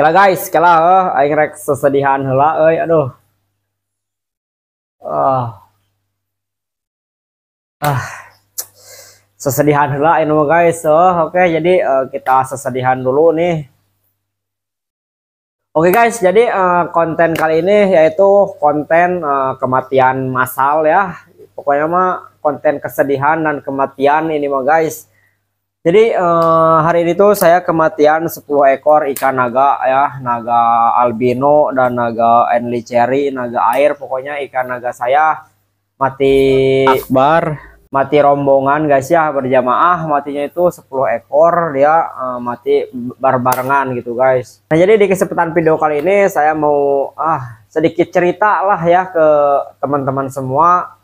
Kela guys, kela eh, aing rek sesedihan heula euy, eh, aduh. Ah. Ah. Sesedihan heula ini anu guys. Oh, oke okay, jadi uh, kita sesedihan dulu nih. Oke okay guys, jadi uh, konten kali ini yaitu konten uh, kematian masal ya. Pokoknya mah konten kesedihan dan kematian ini mah guys jadi eh, hari ini tuh saya kematian 10 ekor ikan naga ya, naga albino dan naga enli cherry, naga air, pokoknya ikan naga saya mati akbar, mati rombongan guys ya berjamaah, matinya itu 10 ekor dia eh, mati barbarengan gitu guys. Nah, jadi di kesempatan video kali ini saya mau ah sedikit cerita lah ya ke teman-teman semua.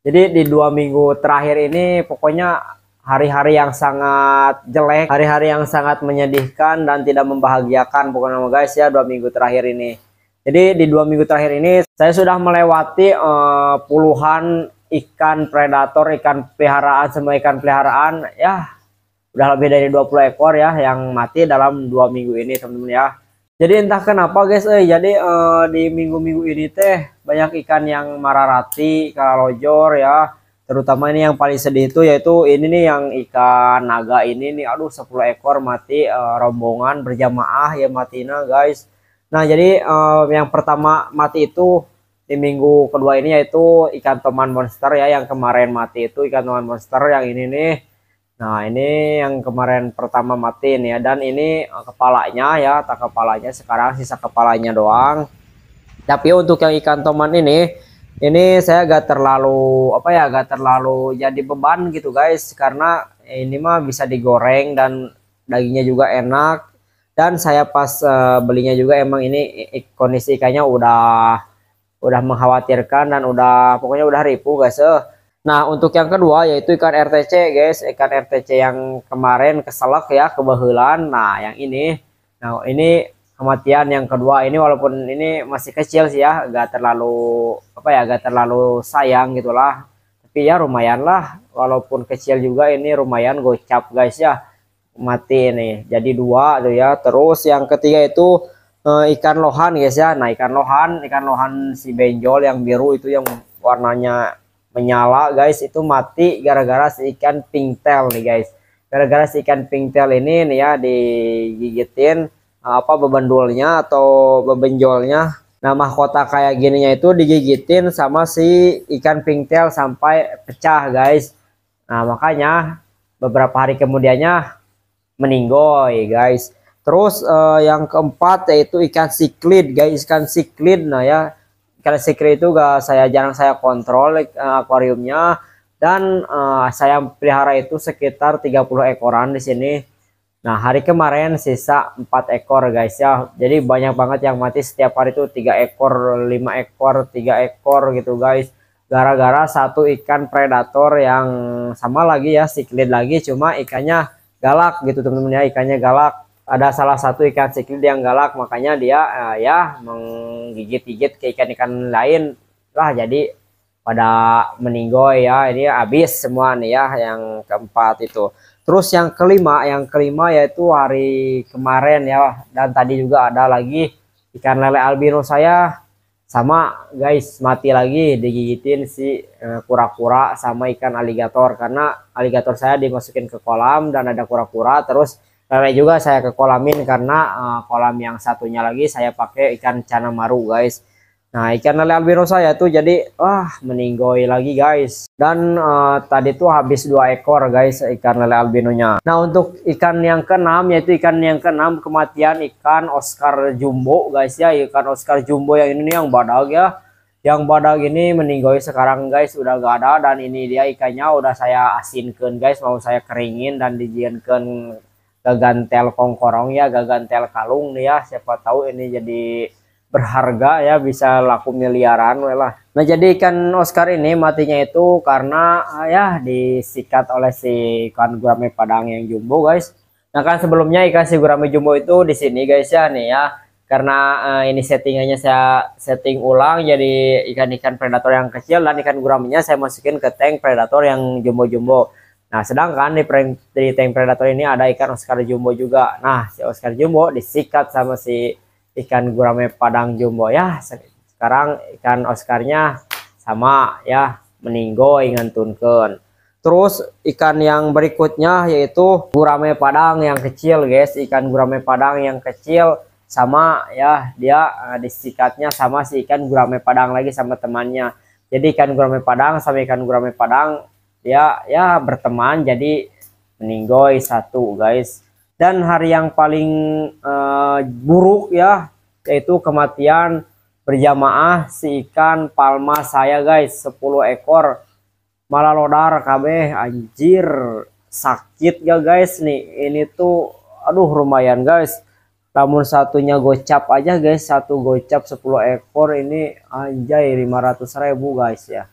Jadi di dua minggu terakhir ini pokoknya hari-hari yang sangat jelek, hari-hari yang sangat menyedihkan dan tidak membahagiakan pokoknya guys ya dua minggu terakhir ini. Jadi di dua minggu terakhir ini saya sudah melewati uh, puluhan ikan predator, ikan peliharaan, semua ikan peliharaan ya udah lebih dari 20 ekor ya yang mati dalam dua minggu ini teman-teman ya. Jadi entah kenapa guys, eh, jadi eh, di minggu-minggu ini teh banyak ikan yang mararati, jor ya, terutama ini yang paling sedih itu yaitu ini nih yang ikan naga ini nih aduh 10 ekor mati uh, rombongan berjamaah ya mati matina guys nah jadi uh, yang pertama mati itu di minggu kedua ini yaitu ikan teman monster ya yang kemarin mati itu ikan teman monster yang ini nih nah ini yang kemarin pertama mati nih ya dan ini uh, kepalanya ya tak kepalanya sekarang sisa kepalanya doang tapi untuk yang ikan teman ini ini saya gak terlalu apa ya gak terlalu jadi beban gitu guys karena ini mah bisa digoreng dan dagingnya juga enak dan saya pas uh, belinya juga emang ini kondisi ikannya udah udah mengkhawatirkan dan udah pokoknya udah ripu guys eh. nah untuk yang kedua yaitu ikan RTC guys ikan RTC yang kemarin keselak ya kebahulan nah yang ini nah ini kematian yang kedua ini walaupun ini masih kecil sih ya gak terlalu apa ya gak terlalu sayang gitulah tapi ya lumayan lah walaupun kecil juga ini lumayan gocap guys ya mati ini jadi dua tuh ya terus yang ketiga itu e, ikan lohan guys ya nah ikan lohan ikan lohan si benjol yang biru itu yang warnanya menyala guys itu mati gara-gara si ikan pingtail nih guys gara-gara si ikan pingtail ini nih ya digigitin apa bebendulnya atau bebenjolnya nah mahkota kayak gininya itu digigitin sama si ikan pinktail sampai pecah guys nah makanya beberapa hari kemudiannya meninggoy guys terus uh, yang keempat yaitu ikan siklid guys ikan siklid nah ya ikan siklid itu gak saya jarang saya kontrol uh, akuariumnya dan uh, saya pelihara itu sekitar 30 ekoran di sini Nah, hari kemarin sisa 4 ekor guys ya. Jadi banyak banget yang mati setiap hari itu 3 ekor, 5 ekor, 3 ekor gitu guys. Gara-gara satu ikan predator yang sama lagi ya, siklid lagi cuma ikannya galak gitu teman-teman ya, ikannya galak. Ada salah satu ikan siklid yang galak makanya dia eh, ya menggigit-gigit ke ikan-ikan lain lah jadi pada meninggoy ya. Ini habis semua nih ya yang keempat itu. Terus yang kelima, yang kelima yaitu hari kemarin ya dan tadi juga ada lagi ikan lele albino saya sama guys mati lagi digigitin si eh, kura-kura uh, sama ikan aligator karena aligator saya dimasukin ke kolam dan ada kura-kura terus lele juga saya ke kolamin karena uh, kolam yang satunya lagi saya pakai ikan canamaru guys Nah, ikan lele albino saya tuh jadi wah meninggoy lagi guys. Dan uh, tadi tuh habis dua ekor guys ikan lele albinonya. Nah, untuk ikan yang keenam yaitu ikan yang keenam kematian ikan Oscar jumbo guys ya. Ikan Oscar jumbo yang ini yang badag ya. Yang badag ini meninggoy sekarang guys udah gak ada dan ini dia ikannya udah saya asinkan guys mau saya keringin dan dijinkan gagantel kongkorong ya gagantel kalung nih ya siapa tahu ini jadi berharga ya bisa laku miliaran lah. Nah jadi ikan Oscar ini matinya itu karena ah, ya disikat oleh si ikan gurame padang yang jumbo guys. Nah kan sebelumnya ikan si gurame jumbo itu di sini guys ya nih ya karena uh, ini settingannya saya setting ulang jadi ikan-ikan predator yang kecil dan ikan guramenya saya masukin ke tank predator yang jumbo-jumbo. Nah sedangkan di, di tank predator ini ada ikan Oscar jumbo juga. Nah si Oscar jumbo disikat sama si ikan gurame padang jumbo ya sekarang ikan oscarnya sama ya meninggo tunken. terus ikan yang berikutnya yaitu gurame padang yang kecil guys ikan gurame padang yang kecil sama ya dia uh, disikatnya sama si ikan gurame padang lagi sama temannya jadi ikan gurame padang sama ikan gurame padang ya ya berteman jadi meninggoy satu guys dan hari yang paling uh, buruk ya yaitu kematian berjamaah si ikan palma saya guys 10 ekor malah lodar kabeh anjir sakit ya guys nih ini tuh aduh lumayan guys namun satunya gocap aja guys satu gocap 10 ekor ini anjay 500 ribu guys ya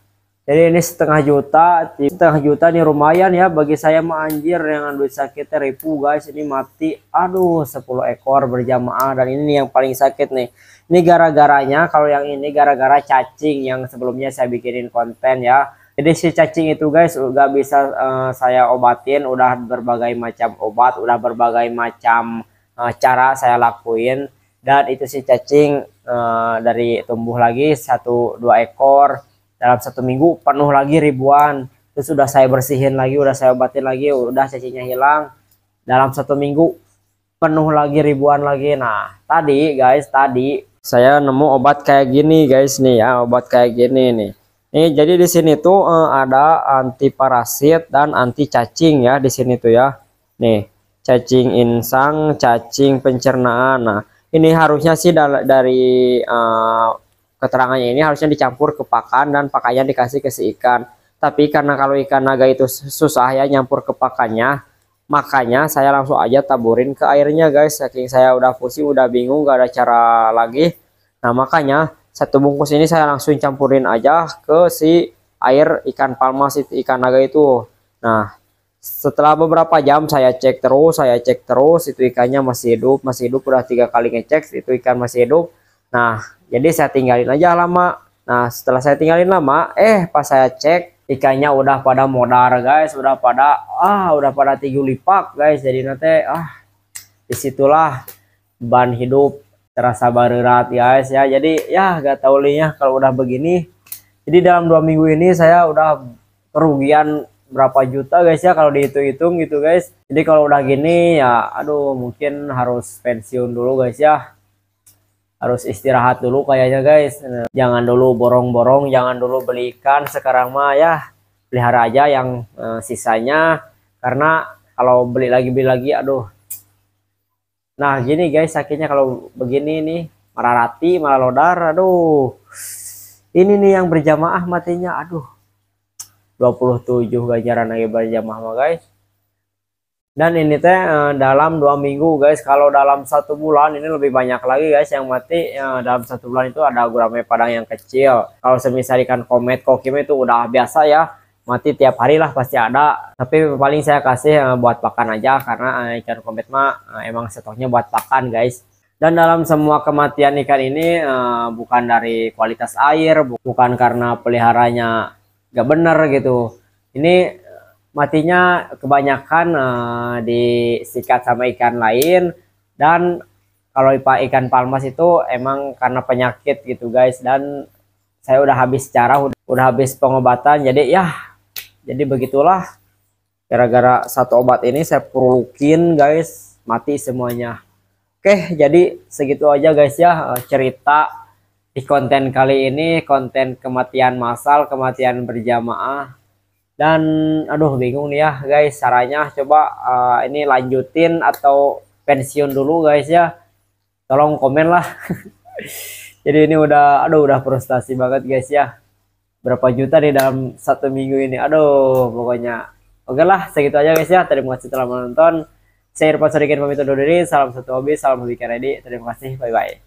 jadi ini setengah juta setengah juta nih lumayan ya bagi saya mah anjir dengan duit sakit ya, ribu guys ini mati aduh 10 ekor berjamaah dan ini yang paling sakit nih ini gara-garanya kalau yang ini gara-gara cacing yang sebelumnya saya bikinin konten ya jadi si cacing itu guys udah bisa uh, saya obatin, udah berbagai macam obat, udah berbagai macam uh, cara saya lakuin dan itu si cacing uh, dari tumbuh lagi satu dua ekor dalam satu minggu penuh lagi ribuan terus sudah saya bersihin lagi udah saya obatin lagi udah cacingnya hilang dalam satu minggu penuh lagi ribuan lagi nah tadi guys tadi saya nemu obat kayak gini guys nih ya obat kayak gini nih Nih, jadi di sini tuh eh, ada anti parasit dan anti cacing ya di sini tuh ya. Nih, cacing insang, cacing pencernaan. Nah, ini harusnya sih dari, dari uh, eh, Keterangannya ini harusnya dicampur ke pakan dan pakannya dikasih ke si ikan. Tapi karena kalau ikan naga itu susah ya nyampur ke pakannya, makanya saya langsung aja taburin ke airnya guys. Saking saya udah pusing, udah bingung, gak ada cara lagi. Nah makanya satu bungkus ini saya langsung campurin aja ke si air ikan palma si ikan naga itu. Nah setelah beberapa jam saya cek terus saya cek terus itu ikannya masih hidup masih hidup udah tiga kali ngecek itu ikan masih hidup Nah, jadi saya tinggalin aja lama. Nah, setelah saya tinggalin lama, eh pas saya cek ikannya udah pada modar guys, udah pada ah udah pada tiga lipat guys. Jadi nanti ah disitulah ban hidup terasa berat guys ya. Jadi ya gak tau lihnya kalau udah begini. Jadi dalam dua minggu ini saya udah kerugian berapa juta guys ya kalau dihitung-hitung gitu guys. Jadi kalau udah gini ya aduh mungkin harus pensiun dulu guys ya harus istirahat dulu kayaknya guys jangan dulu borong-borong jangan dulu belikan sekarang mah ya pelihara aja yang uh, sisanya karena kalau beli lagi beli lagi aduh nah gini guys sakitnya kalau begini nih marah rati marah lodar aduh ini nih yang berjamaah matinya aduh 27 gajaran lagi berjamaah mah guys dan ini teh eh, dalam dua minggu guys kalau dalam satu bulan ini lebih banyak lagi guys yang mati eh, dalam satu bulan itu ada gurame padang yang kecil kalau semisal ikan komet kokim itu udah biasa ya mati tiap hari lah pasti ada tapi paling saya kasih eh, buat pakan aja karena ikan komet mah emang stoknya buat pakan guys dan dalam semua kematian ikan ini bukan dari kualitas air bukan karena peliharanya gak bener gitu ini matinya kebanyakan uh, disikat sama ikan lain dan kalau ikan palmas itu emang karena penyakit gitu guys dan saya udah habis cara udah, habis pengobatan jadi ya jadi begitulah gara-gara satu obat ini saya perlukin guys mati semuanya oke jadi segitu aja guys ya eh, cerita di konten kali ini konten kematian masal kematian berjamaah dan aduh bingung nih ya guys caranya coba uh, ini lanjutin atau pensiun dulu guys ya tolong komen lah jadi ini udah aduh udah frustasi banget guys ya berapa juta nih dalam satu minggu ini aduh pokoknya oke lah segitu aja guys ya terima kasih telah menonton saya Irfan Sarikin pamit undur diri salam satu hobi salam hobi ready terima kasih bye bye